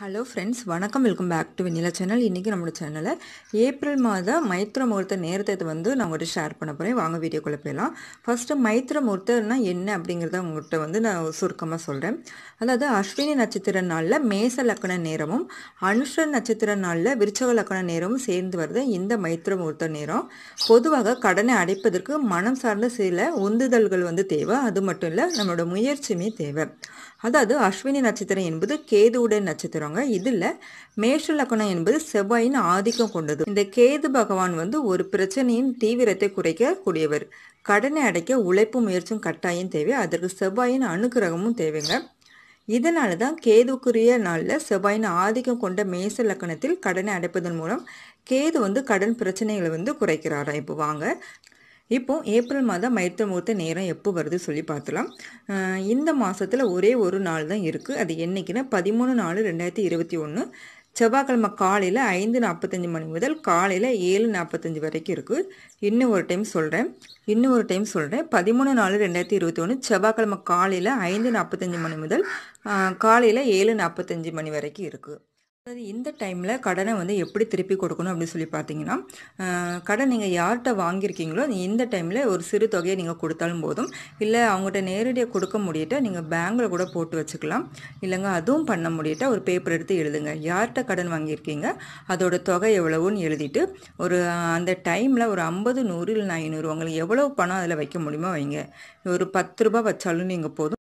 hello friends வணக்கம் welcome back to Vennila channel இன்றைக்கி நம்மளோட சேனலில் ஏப்ரல் மாத மைத்திர முகூர்த்த நேரத்தை வந்து நான் உங்கள்கிட்ட ஷேர் பண்ண போகிறேன் வாங்க வீடியோக்குள்ளே போயிடலாம் ஃபஸ்ட்டு மைத்திர முகூர்த்தம்னா என்ன அப்படிங்கிறத உங்கள்கிட்ட வந்து நான் சுருக்கமாக சொல்கிறேன் அதாவது அஸ்வினி நட்சத்திர நாளில் மேச லக்கண நேரமும் அனுஷ நட்சத்திர நாளில் விருச்சக லக்கண நேரமும் சேர்ந்து வருது இந்த மைத்திர முகூர்த்த நேரம் பொதுவாக கடனை அடைப்பதற்கு மனம் சார்ந்த சில உந்துதல்கள் வந்து தேவை அது மட்டும் இல்லை நம்மளோட முயற்சியுமே தேவை அதாவது அஸ்வினி நட்சத்திரம் என்பது கேதுவுடன் நட்சத்திரம் சொல்கிறாங்க இதில் மேஷ லக்கணம் என்பது செவ்வாயின் ஆதிக்கம் கொண்டது இந்த கேது பகவான் வந்து ஒரு பிரச்சனையின் தீவிரத்தை குறைக்கக்கூடியவர் கடனை அடைக்க உழைப்பு முயற்சியும் கட்டாயம் தேவை அதற்கு செவ்வாயின் அனுகிரகமும் தேவைங்க இதனால தான் கேதுக்குரிய நாளில் செவ்வாயின் ஆதிக்கம் கொண்ட மேச லக்கணத்தில் கடனை அடைப்பதன் மூலம் கேது வந்து கடன் பிரச்சனைகளை வந்து குறைக்கிறாராம் இப்போ வாங்க இப்போது ஏப்ரல் மாதம் மைத்த முகூர்த்த நேரம் எப்போ வருது சொல்லி பார்த்துலாம் இந்த மாதத்தில் ஒரே ஒரு நாள் தான் இருக்குது அது என்றைக்குன்னா பதிமூணு நாலு ரெண்டாயிரத்தி இருபத்தி ஒன்று செவ்வாய்க்கிழமை காலையில் ஐந்து நாற்பத்தஞ்சு மணி முதல் காலையில் ஏழு நாற்பத்தஞ்சு வரைக்கும் இருக்குது இன்னும் ஒரு டைம் சொல்கிறேன் இன்னும் ஒரு டைம் சொல்கிறேன் பதிமூணு நாலு ரெண்டாயிரத்தி இருபத்தி ஒன்று செவ்வாய்க்கிழமை காலையில் ஐந்து நாற்பத்தஞ்சு மணி முதல் காலையில் ஏழு நாற்பத்தஞ்சு மணி வரைக்கும் இருக்குது அதாவது இந்த டைமில் கடனை வந்து எப்படி திருப்பி கொடுக்கணும் அப்படின்னு சொல்லி பார்த்தீங்கன்னா கடன் நீங்கள் யார்கிட்ட வாங்கியிருக்கீங்களோ இந்த டைமில் ஒரு சிறு தொகையை நீங்கள் கொடுத்தாலும் போதும் இல்லை அவங்ககிட்ட நேரடியாக கொடுக்க முடியிட்ட நீங்கள் பேங்கில் கூட போட்டு வச்சுக்கலாம் இல்லைங்க அதுவும் பண்ண முடியிட்ட ஒரு பேப்பர் எடுத்து எழுதுங்க யார்கிட்ட கடன் வாங்கியிருக்கீங்க அதோட தொகை எவ்வளவுன்னு எழுதிட்டு ஒரு அந்த டைமில் ஒரு ஐம்பது நூறு இல்லை ஐநூறு உங்களுக்கு எவ்வளவு பணம் அதில் வைக்க முடியுமோ வைங்க ஒரு பத்து ரூபா வச்சாலும் நீங்கள் போதும்